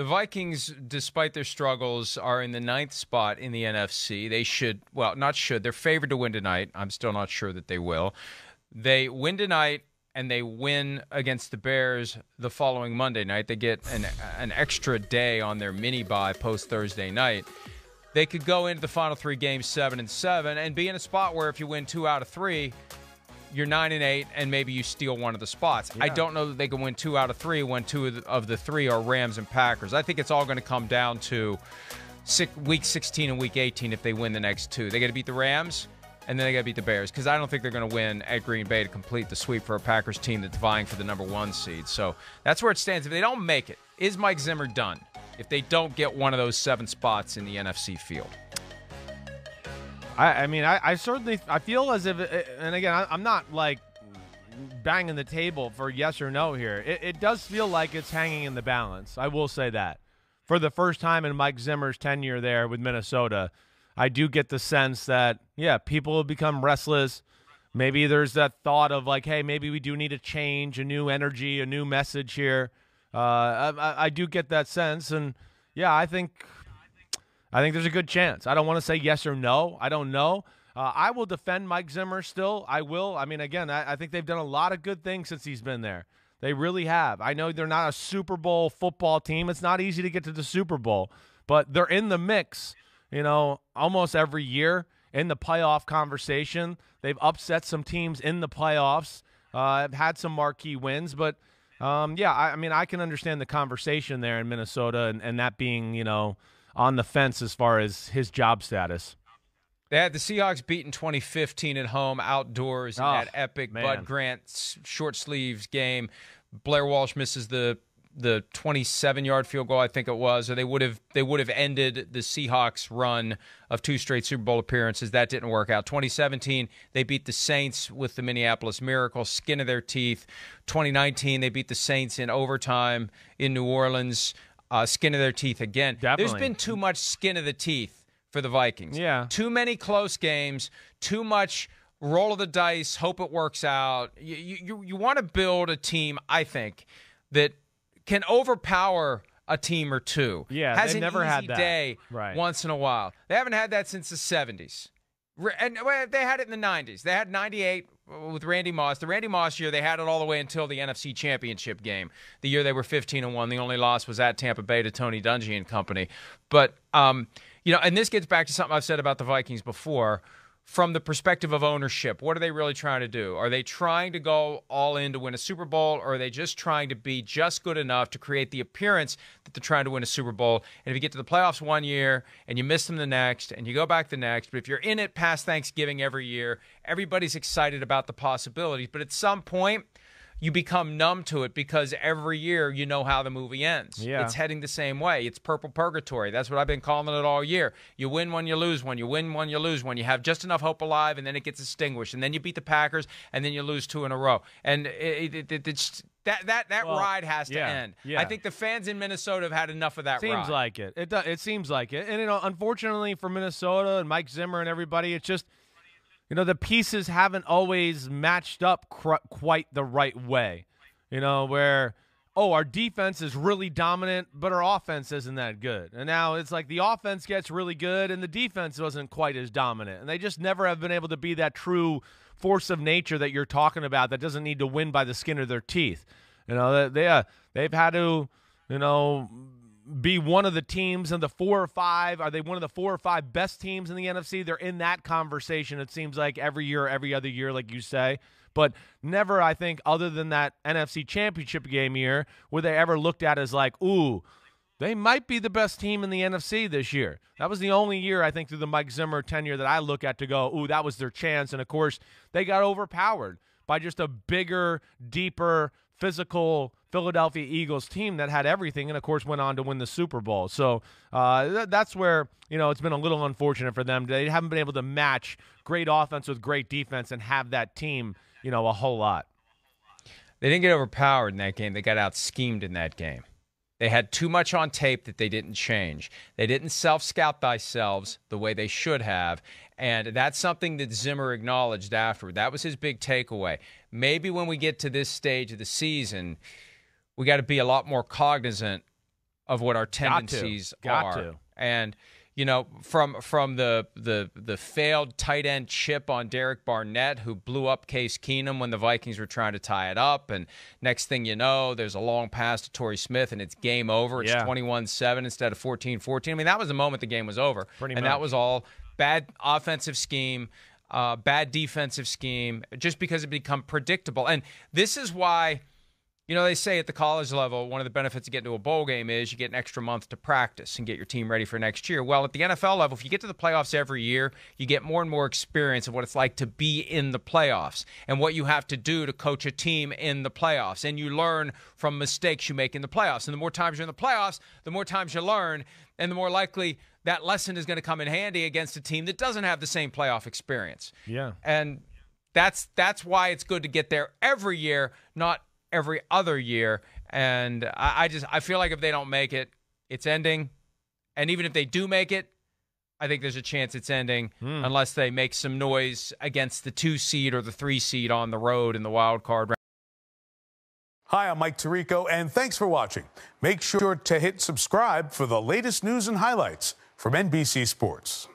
The Vikings, despite their struggles, are in the ninth spot in the NFC. They should, well, not should. They're favored to win tonight. I'm still not sure that they will. They win tonight and they win against the Bears the following Monday night. They get an, an extra day on their mini buy post Thursday night. They could go into the final three games seven and seven and be in a spot where if you win two out of three, you're nine and eight, and maybe you steal one of the spots. Yeah. I don't know that they can win two out of three when two of the, of the three are Rams and Packers. I think it's all going to come down to six, week 16 and week 18 if they win the next two. They got to beat the Rams. And then they got to beat the Bears because I don't think they're going to win at Green Bay to complete the sweep for a Packers team that's vying for the number one seed. So that's where it stands. If they don't make it, is Mike Zimmer done? If they don't get one of those seven spots in the NFC field, I, I mean, I, I, certainly I feel as if, eh, eh, and again, I, am not like banging the table for yes or no here. It, it does feel like it's hanging in the balance. I will say that. For the first time in Mike Zimmer's tenure there with Minnesota, I do get the sense that, yeah, people have become restless. Maybe there's that thought of like, hey, maybe we do need a change, a new energy, a new message here. Uh, I, I do get that sense. And yeah, I think I think there's a good chance. I don't want to say yes or no. I don't know. Uh, I will defend Mike Zimmer still. I will. I mean, again, I, I, think they've done a lot of good things since he's been there. They really have. I know they're not a Super Bowl football team. It's not easy to get to the Super Bowl, but they're in the mix, you know, almost every year in the playoff conversation. They've upset some teams in the playoffs, uh, had some marquee wins, but. Um, yeah, I, I mean, I can understand the conversation there in Minnesota and, and that being, you know, on the fence as far as his job status. They had the Seahawks beat in 2015 at home outdoors in oh, that ah, epic man. Bud Grant short sleeves game. Blair Walsh misses the the 27 yard field goal I think it was or they would have they would have ended the Seahawks run of two straight Super Bowl appearances that didn't work out 2017 they beat the Saints with the Minneapolis Miracle skin of their teeth 2019 they beat the Saints in overtime in New Orleans uh, skin of their teeth again. Definitely. There's been too much skin of the teeth for the Vikings. Yeah. Too many close games, too much roll of the dice, hope it works out. You, you, you want to build a team, I think, that can overpower a team or two. Yeah, has an never easy had that. day right. once in a while. They haven't had that since the 70s. And they had it in the 90s. They had 98 with Randy Moss. The Randy Moss year, they had it all the way until the NFC Championship game, the year they were 15 and one. The only loss was at Tampa Bay to Tony Dungy and company. But um, you know, and this gets back to something I've said about the Vikings before, from the perspective of ownership? What are they really trying to do? Are they trying to go all in to win a Super Bowl, or are they just trying to be just good enough to create the appearance that they're trying to win a Super Bowl? And if you get to the playoffs one year and you miss them the next and you go back the next, but if you're in it past Thanksgiving every year, everybody's excited about the possibilities. But at some point, you become numb to it because every year you know how the movie ends. Yeah. It's heading the same way. It's purple purgatory. That's what I've been calling it all year. You win one, you lose one. You win one, you lose one. You have just enough hope alive, and then it gets extinguished. And then you beat the Packers, and then you lose two in a row. And it, it, it, it's that that that well, ride has to yeah, end. Yeah. I think the fans in Minnesota have had enough of that. Seems ride. like it. It do, it seems like it. And you know, unfortunately for Minnesota and Mike Zimmer and everybody, it's just you know the pieces haven't always matched up cr- quite the right way. You know where oh our defense is really dominant, but our offense isn't that good. And now it's like the offense gets really good and the defense wasn't quite as dominant. And they just never have been able to be that true force of nature that you're talking about that doesn't need to win by the skin of their teeth. You know they uh, they've had to you know be one of the teams in the four or five? Are they one of the four or five best teams in the NFC? They're in that conversation, it seems like every year, every other year, like you say. But never, I think, other than that NFC championship game year, were they ever looked at as like, ooh, they might be the best team in the NFC this year. That was the only year, I think, through the Mike Zimmer tenure that I look at to go, ooh, that was their chance. And of course, they got overpowered by just a bigger, deeper, physical Philadelphia Eagles team that had everything and, of course, went on to win the Super Bowl. So uh, th- that's where, you know, it's been a little unfortunate for them. They haven't been able to match great offense with great defense and have that team, you know, a whole lot. They didn't get overpowered in that game. They got out schemed in that game. They had too much on tape that they didn't change. They didn't self scout themselves the way they should have. And that's something that Zimmer acknowledged afterward. That was his big takeaway. Maybe when we get to this stage of the season, we got to be a lot more cognizant of what our tendencies got to. Got are. To. And you know, from from the the the failed tight end chip on Derek Barnett, who blew up Case Keenum when the Vikings were trying to tie it up, and next thing you know, there's a long pass to Torrey Smith, and it's game over. It's 21-7 instead of 14-14. I mean, that was the moment the game was over, Pretty and much. that was all bad offensive scheme. Uh, bad defensive scheme, just because it become predictable, and this is why you know, they say at the college level, one of the benefits of getting to a bowl game is you get an extra month to practice and get your team ready for next year. Well, at the NFL level, if you get to the playoffs every year, you get more and more experience of what it's like to be in the playoffs and what you have to do to coach a team in the playoffs. And you learn from mistakes you make in the playoffs. And the more times you're in the playoffs, the more times you learn, and the more likely that lesson is going to come in handy against a team that doesn't have the same playoff experience. Yeah. And that's that's why it's good to get there every year, not every other year. And I, I just I feel like if they don't make it, it's ending. And even if they do make it, I think there's a chance it's ending hmm. unless they make some noise against the two seed or the three seed on the road in the wild card round. Hi, I'm Mike Tirico, and thanks for watching. Make sure to hit subscribe for the latest news and highlights from NBC Sports.